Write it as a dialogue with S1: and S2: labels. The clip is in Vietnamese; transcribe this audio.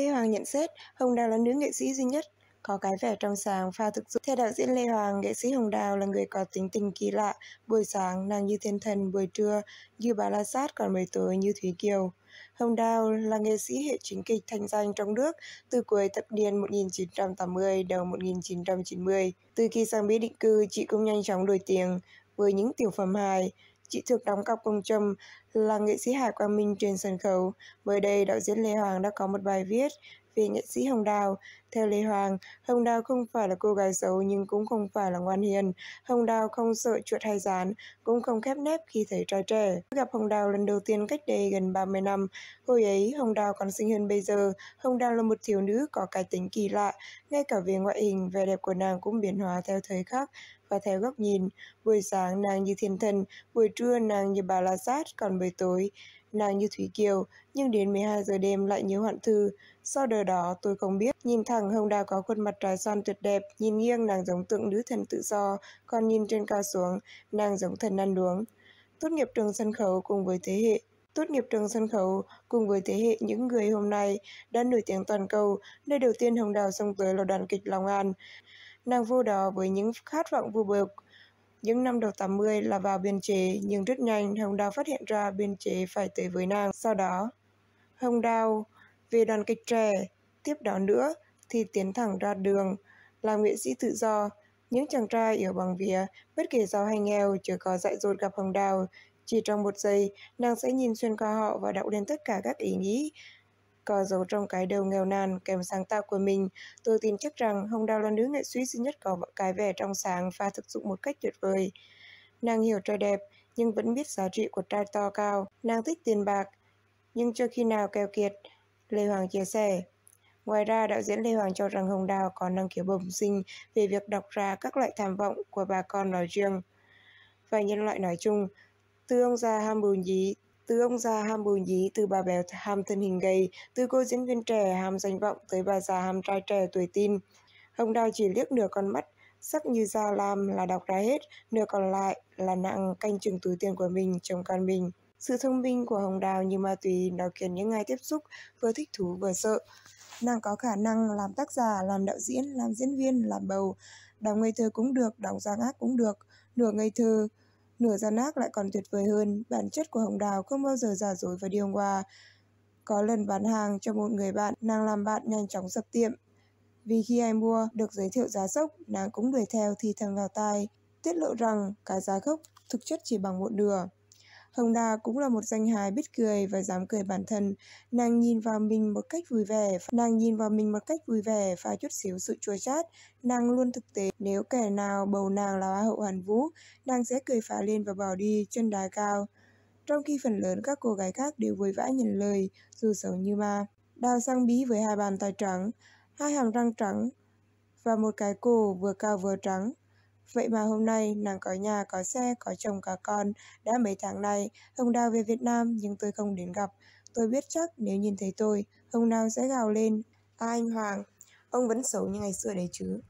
S1: Lê Hoàng nhận xét Hồng Đào là nữ nghệ sĩ duy nhất có cái vẻ trong sáng pha thực dụng. Theo đạo diễn Lê Hoàng, nghệ sĩ Hồng Đào là người có tính tình kỳ lạ, buổi sáng nàng như thiên thần, buổi trưa như bà La Sát, còn buổi tối như Thúy Kiều. Hồng Đào là nghệ sĩ hệ chính kịch thành danh trong nước từ cuối thập niên 1980 đầu 1990. Từ khi sang Mỹ định cư, chị cũng nhanh chóng nổi tiếng với những tiểu phẩm hài, Chị thực đóng cặp cùng chồng là nghệ sĩ Hải Quang Minh trên sân khấu. Mới đây, đạo diễn Lê Hoàng đã có một bài viết về nghệ sĩ Hồng Đào. Theo Lê Hoàng, Hồng Đào không phải là cô gái xấu nhưng cũng không phải là ngoan hiền. Hồng Đào không sợ chuột hay rán, cũng không khép nép khi thấy trai trẻ. Gặp Hồng Đào lần đầu tiên cách đây gần 30 năm. Hồi ấy, Hồng Đào còn sinh hơn bây giờ. Hồng Đào là một thiếu nữ có cái tính kỳ lạ. Ngay cả về ngoại hình, vẻ đẹp của nàng cũng biến hóa theo thời khắc và theo góc nhìn. Buổi sáng nàng như thiên thần, buổi trưa nàng như bà la sát, còn buổi tối nàng như thủy Kiều, nhưng đến 12 giờ đêm lại như hoạn thư. Sau đời đó tôi không biết, nhìn thẳng hồng đào có khuôn mặt trái son tuyệt đẹp, nhìn nghiêng nàng giống tượng nữ thần tự do, còn nhìn trên cao xuống, nàng giống thần ăn đuống. Tốt nghiệp trường sân khấu cùng với thế hệ tốt nghiệp trường sân khấu cùng với thế hệ những người hôm nay đã nổi tiếng toàn cầu, nơi đầu tiên Hồng Đào xông tới là đoàn kịch Long An. Nàng vô đó với những khát vọng vô bực. Những năm đầu 80 là vào biên chế, nhưng rất nhanh Hồng Đào phát hiện ra biên chế phải tới với nàng. Sau đó, Hồng Đào về đoàn kịch trẻ, tiếp đó nữa thì tiến thẳng ra đường, làm nghệ sĩ tự do. Những chàng trai yếu bằng vía, bất kể giàu hay nghèo, chưa có dại dột gặp Hồng Đào. Chỉ trong một giây, nàng sẽ nhìn xuyên qua họ và đọc lên tất cả các ý nghĩ, còn giấu trong cái đầu nghèo nàn, kèm sáng tạo của mình, tôi tin chắc rằng Hồng Đào là nữ nghệ sĩ duy nhất có cái vẻ trong sáng và thực dụng một cách tuyệt vời. Nàng hiểu trời đẹp, nhưng vẫn biết giá trị của trai to cao. Nàng thích tiền bạc, nhưng chưa khi nào keo kiệt, Lê Hoàng chia sẻ. Ngoài ra, đạo diễn Lê Hoàng cho rằng Hồng Đào có năng kiểu bẩm sinh về việc đọc ra các loại tham vọng của bà con nói riêng và nhân loại nói chung. Tương gia ham bù nhí từ ông già ham bồ nhí, từ bà béo ham thân hình gầy, từ cô diễn viên trẻ ham danh vọng tới bà già ham trai trẻ tuổi tin. Hồng Đào chỉ liếc nửa con mắt, sắc như da lam là đọc ra hết, nửa còn lại là nặng canh chừng túi tiền của mình, chồng con mình. Sự thông minh của Hồng Đào như ma túy nó khiến những ai tiếp xúc vừa thích thú vừa sợ. Nàng có khả năng làm tác giả, làm đạo diễn, làm diễn viên, làm bầu, đọc ngây thơ cũng được, đọc giang ác cũng được, nửa ngây thơ Nửa gian ác lại còn tuyệt vời hơn, bản chất của Hồng Đào không bao giờ giả dối và điêu hòa. Có lần bán hàng cho một người bạn, nàng làm bạn nhanh chóng sập tiệm. Vì khi ai mua được giới thiệu giá sốc, nàng cũng đuổi theo thì thầm vào tai, tiết lộ rằng cái giá gốc thực chất chỉ bằng một nửa. Hồng Đà cũng là một danh hài biết cười và dám cười bản thân. Nàng nhìn vào mình một cách vui vẻ, nàng nhìn vào mình một cách vui vẻ và chút xíu sự chua chát. Nàng luôn thực tế, nếu kẻ nào bầu nàng là hoa hậu hoàn vũ, nàng sẽ cười phá lên và bỏ đi chân đá cao. Trong khi phần lớn các cô gái khác đều vui vã nhận lời, dù xấu như ma. Đào sang bí với hai bàn tay trắng, hai hàm răng trắng và một cái cổ vừa cao vừa trắng. Vậy mà hôm nay nàng có nhà, có xe, có chồng, có con. Đã mấy tháng nay, Hồng Đào về Việt Nam nhưng tôi không đến gặp. Tôi biết chắc nếu nhìn thấy tôi, Hồng Đào sẽ gào lên. À anh Hoàng, ông vẫn xấu như ngày xưa đấy chứ.